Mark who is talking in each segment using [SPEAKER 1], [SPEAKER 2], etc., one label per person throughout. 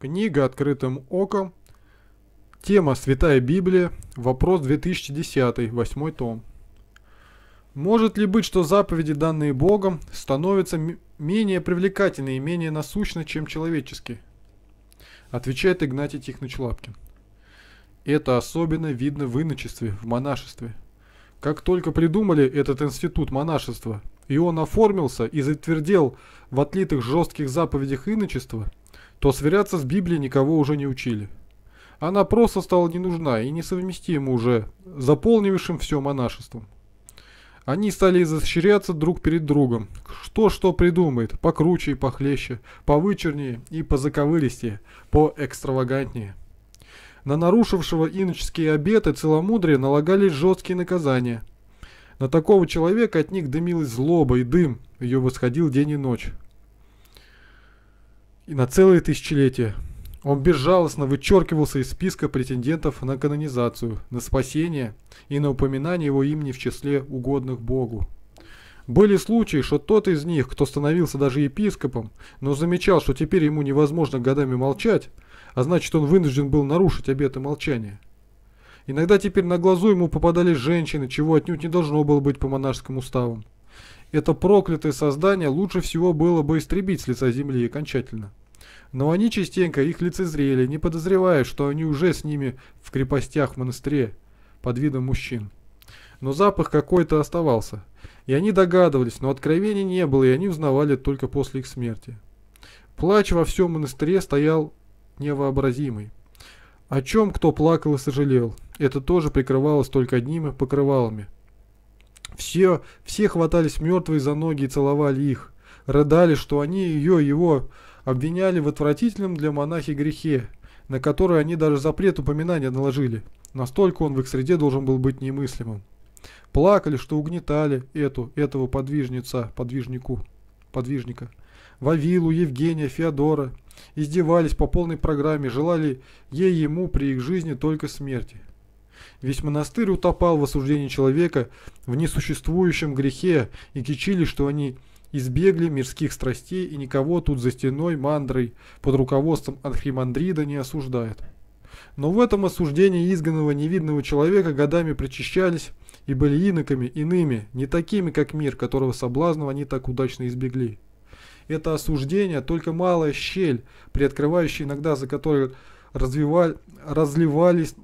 [SPEAKER 1] Книга «Открытым оком». Тема «Святая Библия». Вопрос 2010, 8 том. Может ли быть, что заповеди, данные Богом, становятся менее привлекательны и менее насущны, чем человеческие? Отвечает Игнатий Тихонович Лапкин. Это особенно видно в иночестве, в монашестве. Как только придумали этот институт монашества, и он оформился и затвердел в отлитых жестких заповедях иночества – то сверяться с Библией никого уже не учили. Она просто стала не нужна и несовместима уже, заполнившим все монашеством. Они стали изощряться друг перед другом. что что придумает, покруче и похлеще, повычернее и позаковыристее, поэкстравагантнее. На нарушившего иноческие обеты целомудрие налагались жесткие наказания. На такого человека от них дымилась злоба и дым, ее восходил день и ночь. И на целые тысячелетия. Он безжалостно вычеркивался из списка претендентов на канонизацию, на спасение и на упоминание его имени в числе угодных Богу. Были случаи, что тот из них, кто становился даже епископом, но замечал, что теперь ему невозможно годами молчать, а значит он вынужден был нарушить обеты молчания. Иногда теперь на глазу ему попадались женщины, чего отнюдь не должно было быть по монашеским уставам. Это проклятое создание лучше всего было бы истребить с лица земли окончательно. Но они частенько их лицезрели, не подозревая, что они уже с ними в крепостях в монастыре под видом мужчин. Но запах какой-то оставался. И они догадывались, но откровений не было, и они узнавали только после их смерти. Плач во всем монастыре стоял невообразимый. О чем кто плакал и сожалел, это тоже прикрывалось только одними покрывалами – все, все хватались мертвые за ноги и целовали их. Рыдали, что они ее, его обвиняли в отвратительном для монахи грехе, на который они даже запрет упоминания наложили. Настолько он в их среде должен был быть немыслимым. Плакали, что угнетали эту, этого подвижница, подвижнику, подвижника. Вавилу, Евгения, Феодора. Издевались по полной программе, желали ей ему при их жизни только смерти. Весь монастырь утопал в осуждении человека в несуществующем грехе и кичили, что они избегли мирских страстей и никого тут за стеной мандрой под руководством Анхримандрида не осуждает. Но в этом осуждении изгнанного невидного человека годами причащались и были иноками, иными, не такими, как мир, которого соблазнов они так удачно избегли. Это осуждение только малая щель, приоткрывающая иногда, за которой развивали, разливались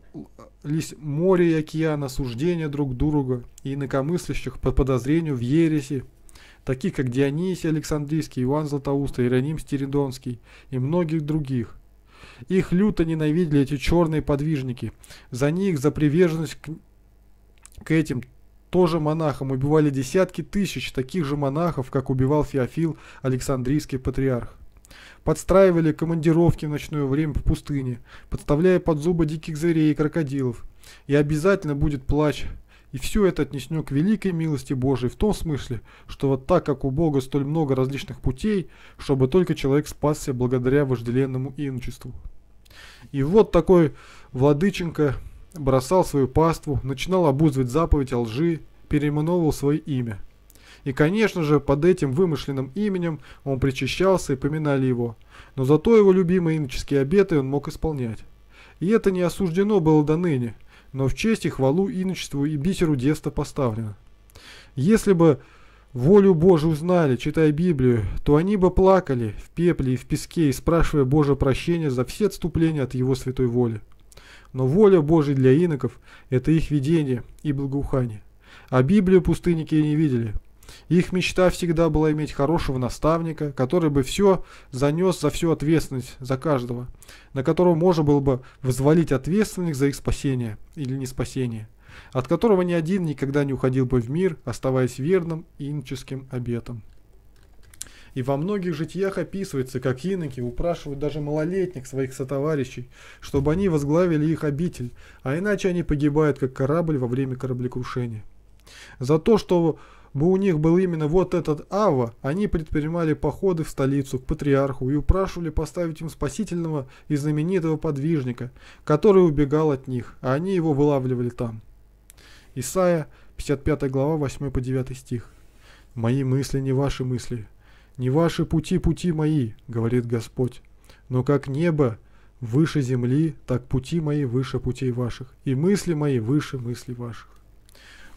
[SPEAKER 1] лись море и океан осуждения друг друга и инакомыслящих по подозрению в ереси, таких как Дионисий Александрийский, Иван Златоуст, Ироним Стеридонский и многих других. Их люто ненавидели эти черные подвижники. За них, за приверженность к, к этим тоже монахам убивали десятки тысяч таких же монахов, как убивал Феофил Александрийский патриарх. Подстраивали командировки в ночное время в пустыне, подставляя под зубы диких зверей и крокодилов. И обязательно будет плач. И все это отнесено к великой милости Божией в том смысле, что вот так как у Бога столь много различных путей, чтобы только человек спасся благодаря вожделенному иночеству. И вот такой владыченко бросал свою паству, начинал обузывать заповедь о лжи, переименовывал свое имя – и, конечно же, под этим вымышленным именем он причащался и поминали его. Но зато его любимые иноческие обеты он мог исполнять. И это не осуждено было до ныне, но в честь и хвалу иночеству и бисеру детства поставлено. Если бы волю Божию знали, читая Библию, то они бы плакали в пепле и в песке, и спрашивая Божье прощения за все отступления от Его святой воли. Но воля Божия для иноков – это их видение и благоухание. А Библию пустынники и не видели, их мечта всегда была иметь хорошего наставника, который бы все занес за всю ответственность за каждого, на которого можно было бы взвалить ответственность за их спасение или не спасение, от которого ни один никогда не уходил бы в мир, оставаясь верным инческим обетом. И во многих житиях описывается, как иноки упрашивают даже малолетних своих сотоварищей, чтобы они возглавили их обитель, а иначе они погибают, как корабль во время кораблекрушения. За то, что бы у них был именно вот этот Ава, они предпринимали походы в столицу к патриарху и упрашивали поставить им спасительного и знаменитого подвижника, который убегал от них, а они его вылавливали там. Исайя, 55 глава, 8 по 9 стих. «Мои мысли не ваши мысли, не ваши пути пути мои, говорит Господь, но как небо выше земли, так пути мои выше путей ваших, и мысли мои выше мыслей ваших».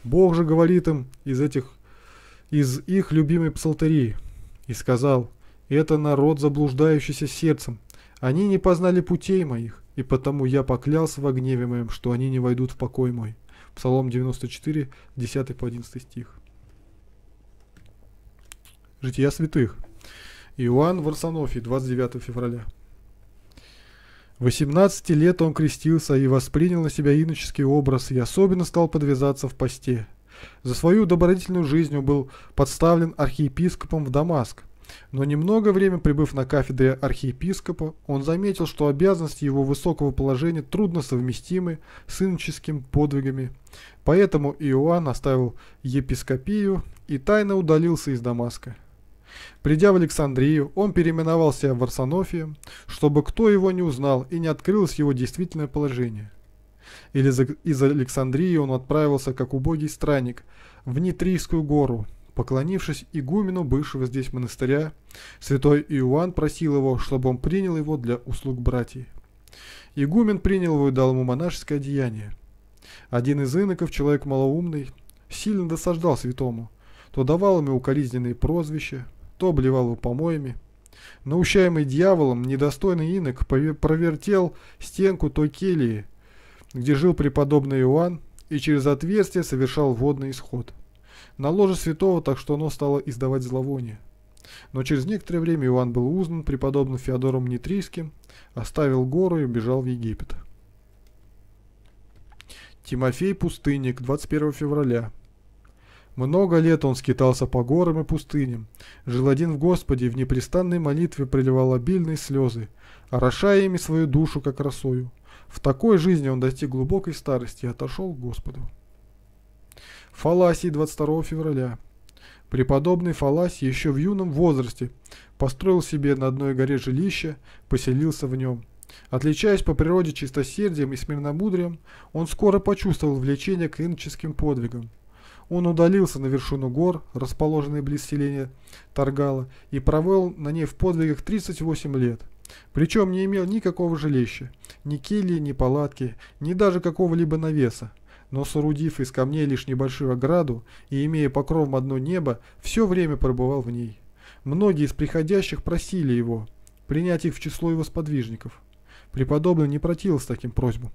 [SPEAKER 1] Бог же говорит им из этих из их любимой псалтерии, и сказал, «Это народ, заблуждающийся сердцем. Они не познали путей моих, и потому я поклялся во гневе моем, что они не войдут в покой мой». Псалом 94, 10 по 11 стих. Жития святых. Иоанн в Варсонофий, 29 февраля. 18 лет он крестился и воспринял на себя иноческий образ, и особенно стал подвязаться в посте – за свою добродетельную жизнь был подставлен архиепископом в Дамаск. Но немного время прибыв на кафедре архиепископа, он заметил, что обязанности его высокого положения трудно совместимы с иноческими подвигами. Поэтому Иоанн оставил епископию и тайно удалился из Дамаска. Придя в Александрию, он переименовался в Арсенофию, чтобы кто его не узнал и не открылось его действительное положение. Или из Александрии он отправился, как убогий странник, в Нитрийскую гору. Поклонившись игумену бывшего здесь монастыря, святой Иоанн просил его, чтобы он принял его для услуг братьев. Игумен принял его и дал ему монашеское одеяние. Один из иноков, человек малоумный, сильно досаждал святому, то давал ему укоризненные прозвища, то обливал его помоями. Наущаемый дьяволом, недостойный инок повер... провертел стенку той келии, где жил преподобный Иоанн и через отверстие совершал водный исход. На ложе святого так что оно стало издавать зловоние. Но через некоторое время Иоанн был узнан преподобным Феодором Нитрийским, оставил гору и убежал в Египет. Тимофей Пустынник, 21 февраля много лет он скитался по горам и пустыням, жил один в Господе и в непрестанной молитве проливал обильные слезы, орошая ими свою душу как росою. В такой жизни он достиг глубокой старости и отошел к Господу. Фаласий 22 февраля. Преподобный Фаласий еще в юном возрасте построил себе на одной горе жилище, поселился в нем. Отличаясь по природе чистосердием и смирномудрием, он скоро почувствовал влечение к иноческим подвигам – он удалился на вершину гор, расположенной близ селения Таргала, и провел на ней в подвигах 38 лет. Причем не имел никакого жилища, ни кельи, ни палатки, ни даже какого-либо навеса. Но соорудив из камней лишь небольшую ограду и имея покровом одно небо, все время пробывал в ней. Многие из приходящих просили его принять их в число его сподвижников. Преподобный не противился таким просьбам.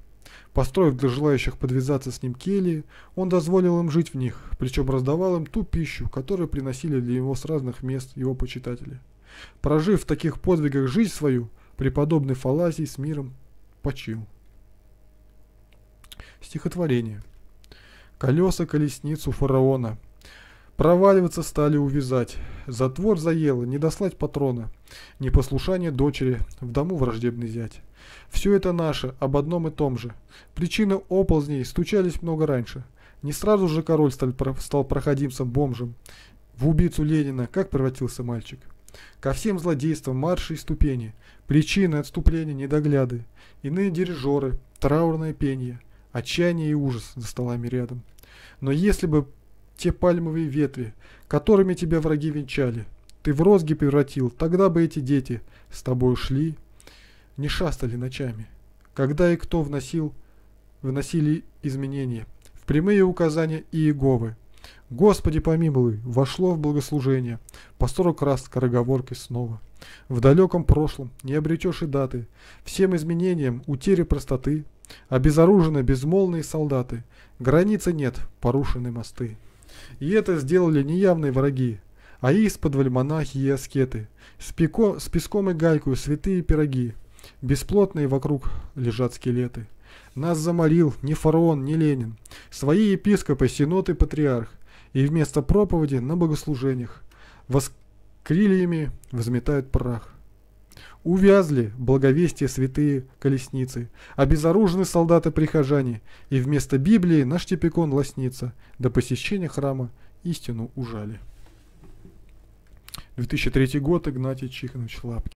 [SPEAKER 1] Построив для желающих подвязаться с ним кельи, он дозволил им жить в них, причем раздавал им ту пищу, которую приносили для него с разных мест его почитатели. Прожив в таких подвигах жизнь свою, преподобный Фалазий с миром почил. Стихотворение. Колеса колесницу фараона. Проваливаться стали увязать. Затвор заело, не дослать патрона непослушание дочери, в дому враждебный зять. Все это наше, об одном и том же. Причины оползней стучались много раньше. Не сразу же король стал проходимцем-бомжем. В убийцу Ленина как превратился мальчик? Ко всем злодействам марши и ступени, причины отступления недогляды, иные дирижеры, траурное пение, отчаяние и ужас за столами рядом. Но если бы те пальмовые ветви, которыми тебя враги венчали, ты в розги превратил, тогда бы эти дети с тобой шли, не шастали ночами. Когда и кто вносил, вносили изменения в прямые указания Иеговы. Господи помилуй, вошло в благослужение, по сорок раз скороговоркой снова. В далеком прошлом не обретешь и даты, всем изменениям утери простоты, обезоружены безмолвные солдаты, границы нет, порушены мосты. И это сделали неявные враги, а из под монахи и аскеты. С, пико, с песком и гайкою святые пироги, бесплотные вокруг лежат скелеты. Нас заморил ни фараон, ни Ленин, свои епископы, синод и патриарх, и вместо проповеди на богослужениях восклилиями взметают прах. Увязли благовестие святые колесницы, обезоружены солдаты-прихожане, и вместо Библии наш типикон лоснится, до посещения храма истину ужали. 2003 год, Игнатий Чиханович Лапкин.